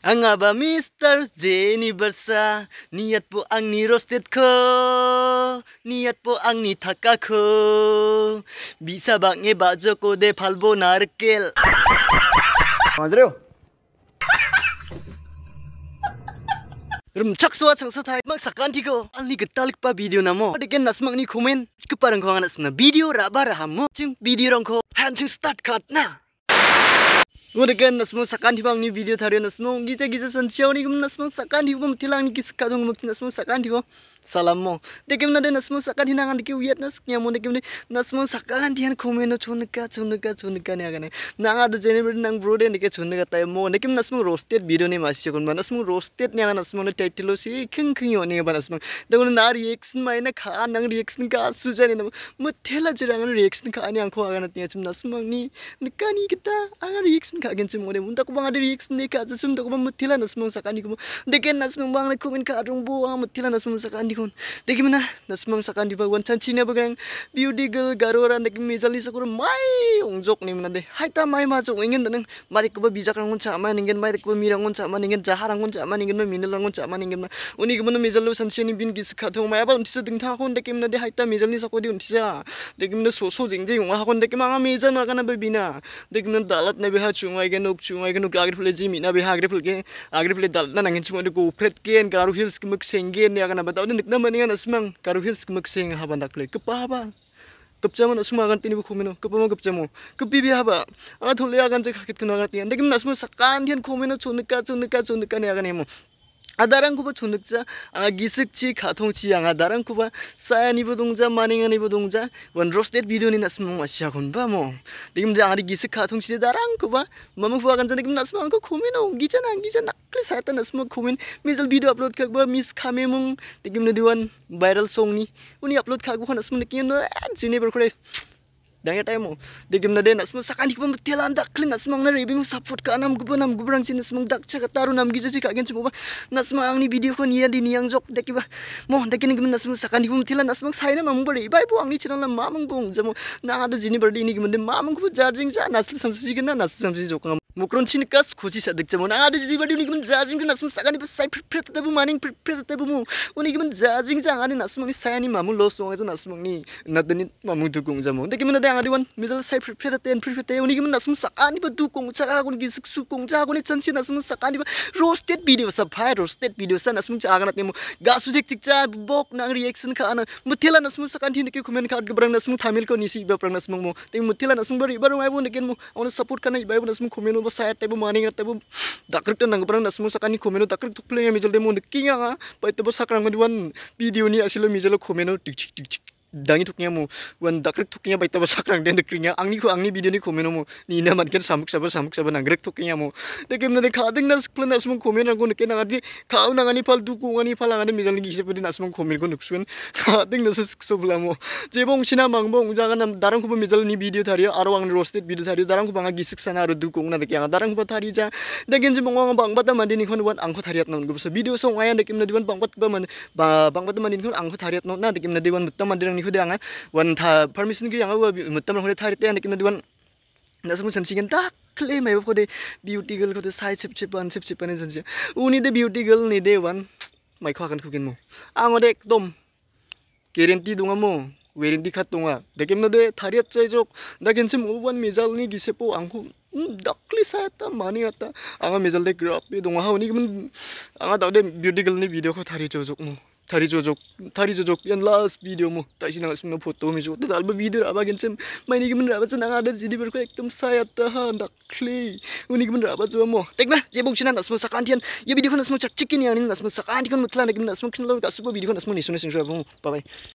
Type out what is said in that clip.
Ang aba Mr. j e n i v e r s Niat po ang ni roasted ko Niat po ang ni t a k a ko Bisa bang e bajo ko de p a l b o narkel समझ रहे हो 여러분 착수와 장사타이 막 사간티고 알리 그 딸릭바 비디오 나모 어디게 나스막니 코멘 그 빠른 거 하나 쓰나 비디오 라바라 하모 지금 비디오랑 거 한층 스타트 갓나 Ngudekan nasmo sakan di bang ni video tarian nasmo giza giza sansiaw ni gum nasmo sakan di tilang ni kiska dong gum nasmo sakan di s a l a m m o n dekem na de nasmo sakan hinangan deki uyat nas kya mo dekem ne nasmo sakan dian komeno chunika chunika chunika ne agane nanga de jene bro nang bro de n e k e chunika tai mo dekem nasmo roasted video ne mas chukun ba nasmo roasted ne agane nasmo ne title lo si khing khing yo ne ba nasmo dekum na reaction mai na kha nang reaction ka su jane na mo thela jirang reaction ka ani angko agane t i a chum nasmo ni n e k a n i kita anga reaction ka gen chum m ore mun ta ko bang de reaction ne ka chum ta ko mo thela nasmo sakani ko dekem nasmo bang ne k u m e n ka r u n g bo u mo thela nasmo sakani dihon deki mana nasmang sakan di bagwan chanchina bagang beauty girl garoran deki mizali sakur mai ongjok nih mana de haita mai masuk ingin tenang mari kuba bijak rangun sama ingin mai kuba mirang ngun sama ingin jahar rangun sama ingin minel rangun sama ingin uni kemana mizalu sanchini bin gis khatung mai abang tisa ding thakon deki mana de haita mizali sakur di untisa deki mana so so jing jing ngah kon deki manga bina deki mana dalat nabe beha chungai genuk chungai genuk agri phule jimi nabe ha agri phule agri phule dalat na nangin cuman de upret pret ken garu hills kimuk sengen ya kana batau lik na mani ngan asmang karu hills kumak sing haba ndak le kepa haba kepcamo na tini bukumi no bu khomino kepamo kepcamo kepi bi haba a thole agan je khakit kna ganti andegim na sma sakan dian no chunika chunika chunika ni agan emo 아다랑 쿠바 촌늑자 아기슥치 가통치 양아다랑 쿠바 사야니부 동자 마닝아니부 동자 원로스데 비디오니 나스몽 마시아곤바 뭐 디금데 아리 기슥 가통치데 다랑 쿠바 마몽쿠바 간자 디금 나스몽 코 코미노 기자나 기자 나클 사타 나스몽 코민 미절 비디오 업로드 카바 미스 카메몽 디금네 디원 바이럴 송니 우니 업로드 카고 나스몽 느끼노 지네버 그래 dangya taimo degim na dena sma sakani pam tela anda klin nasmang na rebi support ka anam gubo nam gubrang sin nasmang dak taru nam gijaji si gen chmo ba ang angni video ko niya di niyang jok deki ba mo dekin gim nasma sakani pam tela nasmang saina mam bari ang ni angni chana mamang bung jamo na ada jini bari ni gim mamang mam gubo jarjing ja nasl samsi gina nasl samsi jok 뭐 그런 치니까 스코지 사득점은 아르지바리 우니기면 자징 나스면 사가니 뭐 사이 프레트 대부 마닝 프레트 대부 무 우니기면 자징 장아니 나스멍니 사야니 마무 로송에서 나스멍니 나더니 마무 두공자 뭐 내기면 나 대항아리원 미들 사이 프레트 땐 프레트 우니기면 나스면 사가니 바 두공자 하고 니 숙수 공자 하고 니 전시 나스면 사가니 바 뭐 로스텟 비디오 사 파이 로스텟 비디오 사 나스면 자가나 때모 뭐 가수직 직자 복 나그리 액션 카나 무텔라 나스면 사간티 니키 코멘 카드 그브랑 나스면 타밀 거 니시 이바 브랑 나스면 뭐 때모 무텔라 나스면 바리 바로 마이보 니겐 뭐 오늘 서포트 카나 이바 나스면 코멘 no ba saya tebu maning at tebu dakrik tan nang parang nasmu sakani khomeno dakrik tuk pleng mejal de mon de kinga ba tebu sakrang ma diwan video ni asilo mejal khomeno tik tik tik tik dangi tuknya mu wan dakrik tuknya baita basakrang den dekrina angni ku angni bideni komeno mu ni ina manken samuk sabar samuk sabar nangrek tuknya mu dekem na de khading na sklen asmung komeno ku neken ngati khau na ngani pal duku ngani pal ngani mizal gi se pedin asmung komel ku nuksun khading na sus sobla mu jebong sina mangbong jangan nam darang ku mizal ni video thari ya. aro ang roasted video thari ya. darang ku banga gisik sana aro duku na dekyang darang ku thari ja degen ji mongong bang bata mandini kon wan angko thariat non gu video song ayan dekem na diwan bang bat ba man bang bat mandini kon angko thariat non na dekem na diwan mutta mandini i hudang wan t a permission gi yang a wa mutam a h u r a t a r i te a n k i a duan na sum san singen tak klei mai ko de beauty girl ko de sai chip chip an chip chip an san si a n uni de beauty girl ni de wan mai khwa kan k u k i n mo ango de ekdom guarantee a dong dunga a e s i ta Dakli n sa ku mo a a n i t a 린디 카동아 내겜너데 다리업 제족 나 괜찮 오반 미 a 니 기세포 안고 e 리사 n 다 많이 a 다 아가 미 e 데 그럽 이 동화 하오니 그러 i 아가 나오 o 뮤디글니 비디오 코다 o k mo Tarijocok, tarijocok yan last video mo. Tayo sinangasim na foto mi jo. Tatal ba video raba gen sem. Maini gimin raba sa nang ada zidi berko ekdom sayat ha dak kli. Uni gimin raba jo mo. Tekna jebung chinan asmo sakantian. Ye video kon asmo chak chicken yan asmo sakantian kon mutlan gimin asmo kinlo asmo video kon asmo ni sunesing jo bye bye.